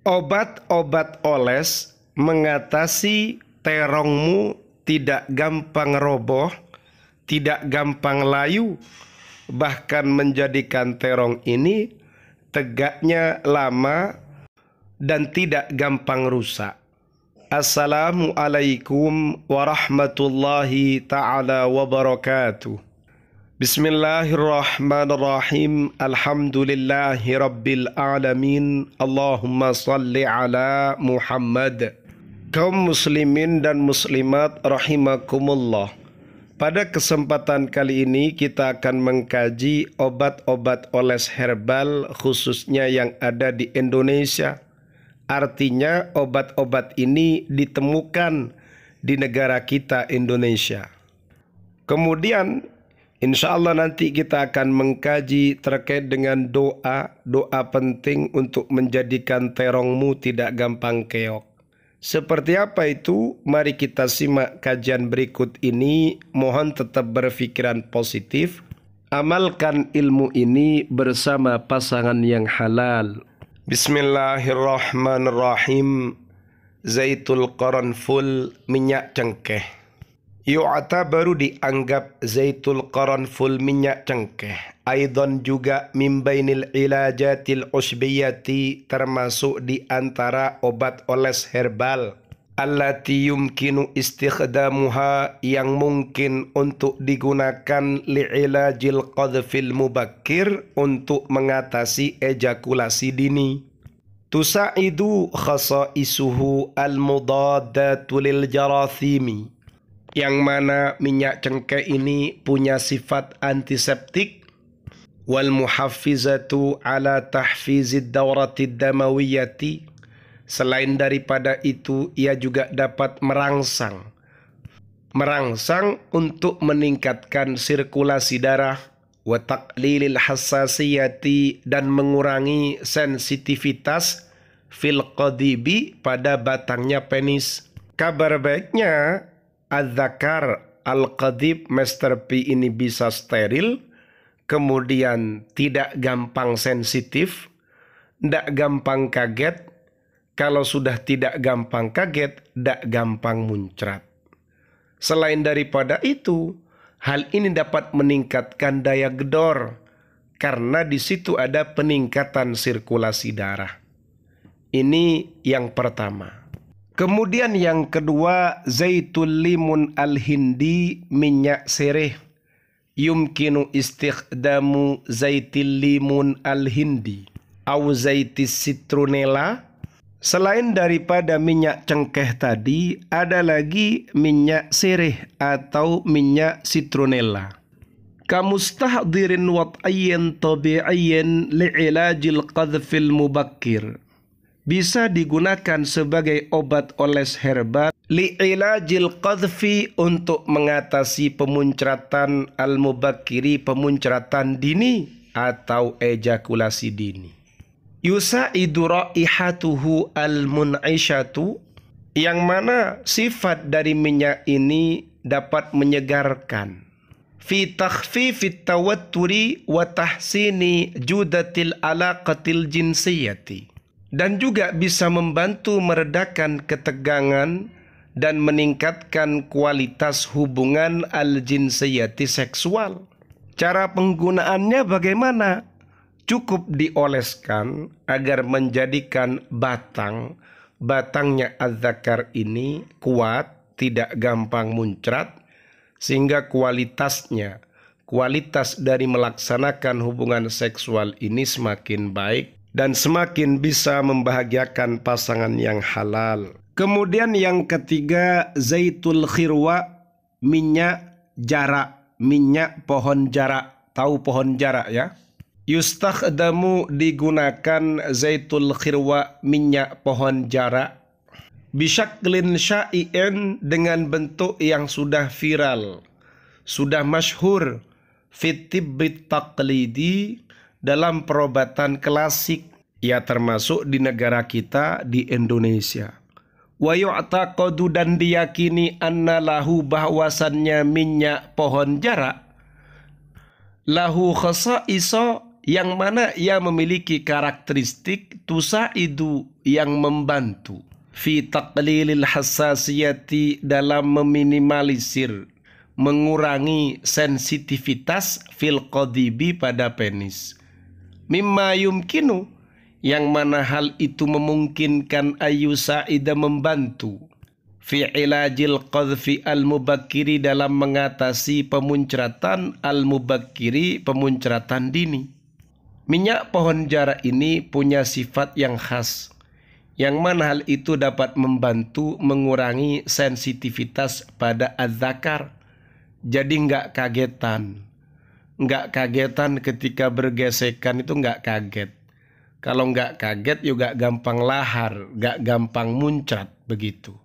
Obat-obat oles mengatasi terongmu tidak gampang roboh, tidak gampang layu, bahkan menjadikan terong ini tegaknya lama dan tidak gampang rusak. Assalamualaikum warahmatullahi taala wabarakatuh. Bismillahirrahmanirrahim. রহমানির রহিম আলহামদুলিল্লাহি রব্বিল আলামিন আল্লাহুম্মা সাল্লি kaum muslimin dan muslimat rahimakumullah pada kesempatan kali ini kita akan mengkaji obat-obat oles herbal khususnya yang ada di Indonesia artinya obat-obat ini ditemukan di negara kita Indonesia kemudian Insya Allah nanti kita akan mengkaji terkait dengan doa, doa penting untuk menjadikan terongmu tidak gampang keok. Seperti apa itu? Mari kita simak kajian berikut ini. Mohon tetap berpikiran positif. Amalkan ilmu ini bersama pasangan yang halal. Bismillahirrahmanirrahim. Zaitul Quran qaranful minyak cengkeh yu'ata baru dianggap zaitul qaranful minyak cengkeh Aidon juga mimbainil ilajatil usbiyati termasuk di obat oles herbal allati yumkinu istikhdamuha yang mungkin untuk digunakan li'ilajil qadfil mubakir untuk mengatasi ejakulasi dini tusa'idu khasa isuhu al-mudadatu lil jarathimi yang mana minyak cengkeh ini punya sifat antiseptik wal muhaffizatu ala tahfizid dauratid damawiyati selain daripada itu ia juga dapat merangsang merangsang untuk meningkatkan sirkulasi darah wa taqlilil hassasiyati dan mengurangi sensitivitas fil qadibi pada batangnya penis kabar baiknya Adzakar Al-Qadib Master P ini bisa steril, kemudian tidak gampang sensitif, tidak gampang kaget, kalau sudah tidak gampang kaget, tidak gampang muncrat. Selain daripada itu, hal ini dapat meningkatkan daya gedor karena di situ ada peningkatan sirkulasi darah. Ini yang pertama. Kemudian yang kedua zaitul limun al-hindi minyak sereh. Yumkinu istiqdamu zaitul limun al-hindi au zaitis citronella. Selain daripada minyak cengkeh tadi, ada lagi minyak sereh atau minyak citronella. Kamustahdirin wat'ayyin tabi'ayyin li'ilajil qadfil mubakir bisa digunakan sebagai obat oles herbal li'ilajil qadfi untuk mengatasi pemuncratan al-mubakiri pemuncratan dini atau ejakulasi dini yusaidu raihatuhu al-mun'ishatu yang mana sifat dari minyak ini dapat menyegarkan fi takhfifi tawatturi wa tahsini judatil alaqatil jinsiyati dan juga bisa membantu meredakan ketegangan dan meningkatkan kualitas hubungan al-jinsiyati seksual. Cara penggunaannya bagaimana? Cukup dioleskan agar menjadikan batang batangnya azzakar ini kuat, tidak gampang muncrat sehingga kualitasnya kualitas dari melaksanakan hubungan seksual ini semakin baik dan semakin bisa membahagiakan pasangan yang halal. Kemudian yang ketiga zaitul khirwa minyak jarak minyak pohon jarak tahu pohon jarak ya yustakhdamu digunakan zaitul khirwa minyak pohon jarak Bishaklin syai'in dengan bentuk yang sudah viral sudah masyhur bitak taqlidi dalam perobatan klasik ya termasuk di negara kita di Indonesia wa yu'taqadu dan diyakini anna lahu bahwasannya minyak pohon jarak lahu iso yang mana ia memiliki karakteristik tusaidu yang membantu fi taqlilil hassasiyati dalam meminimalisir mengurangi sensitivitas fil qadibi pada penis mimma yumkinu yang mana hal itu memungkinkan Ayu Sa'idah membantu fi ilajil qadhfi al-mubakiri dalam mengatasi pemuncratan al-mubakiri, pemuncratan dini. Minyak pohon jarak ini punya sifat yang khas, yang mana hal itu dapat membantu mengurangi sensitivitas pada adzakar. Jadi nggak kagetan. Nggak kagetan ketika bergesekan itu nggak kaget kalau nggak kaget juga gampang lahar, nggak gampang muncrat begitu.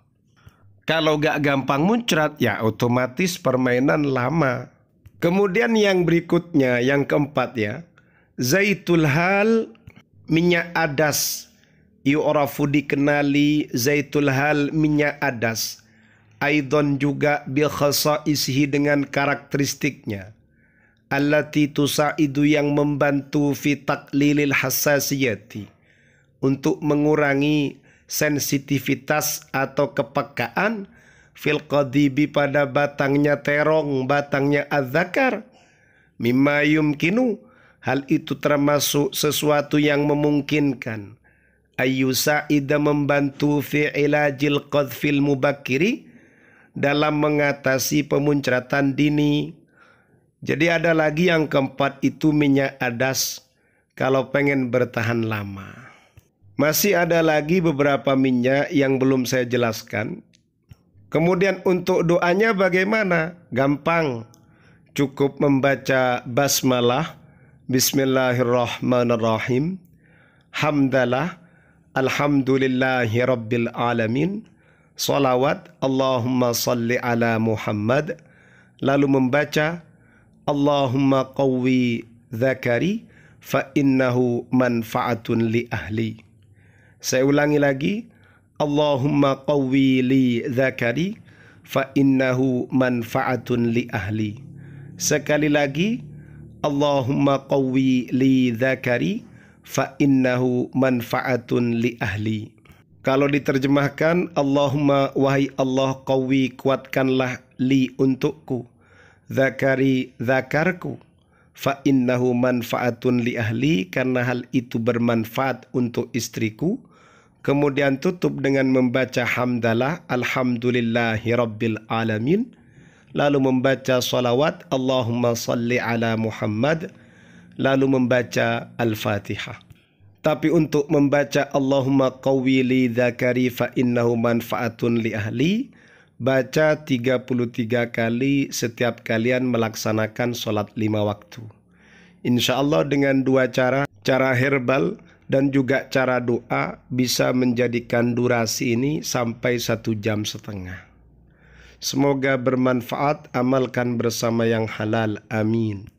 Kalau nggak gampang muncrat ya otomatis permainan lama. Kemudian yang berikutnya, yang keempat ya. Zaitul hal minyak adas. Yu'rafu dikenali zaitul hal minyak adas. Aidon juga bil ishi dengan karakteristiknya allati tusaidu yang membantu fitak lilil hassasiyati untuk mengurangi sensitivitas atau kepekaan fil qadibi pada batangnya terong, batangnya azzakar mimma yumkinu hal itu termasuk sesuatu yang memungkinkan ayyusaida membantu fi ilajil qadfil mubakiri dalam mengatasi pemuncratan dini jadi ada lagi yang keempat itu minyak adas kalau pengen bertahan lama. Masih ada lagi beberapa minyak yang belum saya jelaskan. Kemudian untuk doanya bagaimana? Gampang. Cukup membaca basmalah, bismillahirrahmanirrahim, hamdalah, alhamdulillahi rabbil alamin, salawat, Allahumma salli ala Muhammad, lalu membaca Allahumma qawwi zakari, fa innahu manfaatun li ahli. Saya ulangi lagi. Allahumma qawwi li zakari, fa innahu manfaatun li ahli. Sekali lagi. Allahumma qawwi li zakari, fa innahu manfaatun li ahli. Kalau diterjemahkan Allahumma wahai Allah qawwi kuatkanlah li untukku zakari zakarku fa innahu manfaatun li ahli karena hal itu bermanfaat untuk istriku kemudian tutup dengan membaca hamdalah alhamdulillahi rabbil alamin lalu membaca salawat Allahumma salli ala Muhammad lalu membaca al-Fatihah tapi untuk membaca Allahumma qawwili dzakari fa innahu manfaatun li ahli Baca 33 kali setiap kalian melaksanakan sholat lima waktu. Insya Allah dengan dua cara, cara herbal dan juga cara doa bisa menjadikan durasi ini sampai satu jam setengah. Semoga bermanfaat, amalkan bersama yang halal. Amin.